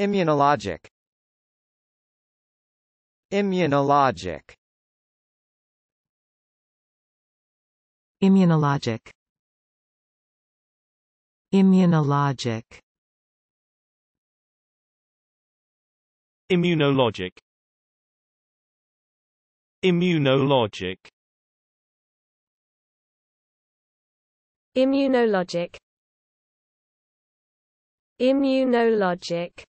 Immunologic Immunologic Immunologic Immunologic Immunologic Immunologic Immunologic Immunologic